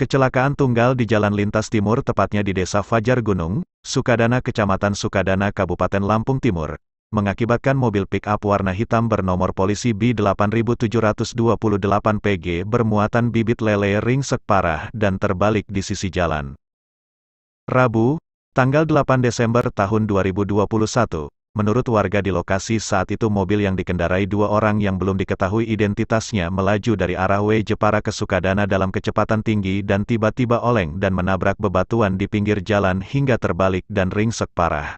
Kecelakaan tunggal di jalan lintas timur tepatnya di Desa Fajar Gunung, Sukadana Kecamatan Sukadana Kabupaten Lampung Timur, mengakibatkan mobil pick-up warna hitam bernomor polisi B8728 PG bermuatan bibit lele ringsek parah dan terbalik di sisi jalan. Rabu, tanggal 8 Desember tahun 2021, Menurut warga di lokasi saat itu mobil yang dikendarai dua orang yang belum diketahui identitasnya melaju dari arah W Jepara ke Sukadana dalam kecepatan tinggi dan tiba-tiba oleng dan menabrak bebatuan di pinggir jalan hingga terbalik dan ringsek parah.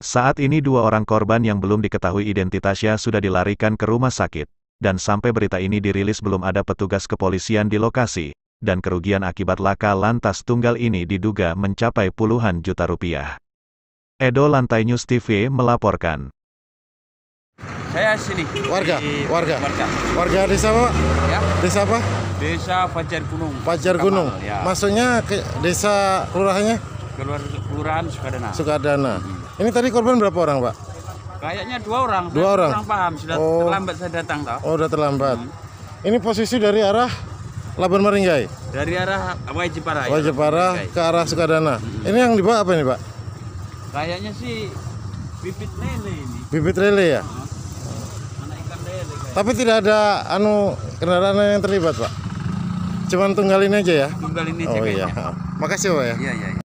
Saat ini dua orang korban yang belum diketahui identitasnya sudah dilarikan ke rumah sakit, dan sampai berita ini dirilis belum ada petugas kepolisian di lokasi, dan kerugian akibat laka lantas tunggal ini diduga mencapai puluhan juta rupiah. Edo Lantai News TV melaporkan. Saya sini. Warga, di, warga. Warga. Warga desa apa? Ya. Desa apa? Desa Fajar Gunung. Fajar Gunung. Kamal, ya. Maksudnya ke desa kelurahannya? Kelurahan Sukadana. Sukadana. Hmm. Ini tadi korban berapa orang, Pak? Kayaknya dua orang. Dua saya orang. Kurang paham, sudah oh. terlambat saya datang toh. Oh, sudah terlambat. Hmm. Ini posisi dari arah Labuan Meringgai? Dari arah Wajipara. Wajipara ya. ke arah Sukadana. Hmm. Ini yang dibawa apa ini, Pak? Kayaknya sih bibit lele ini. Bibit lele ya? anak ikan lele kayaknya. Tapi tidak ada anu kendaraan yang terlibat, Pak. Cuman tunggalin aja ya. Tunggalin aja. Oh iya. Makasih, Pak ya. iya. iya. iya.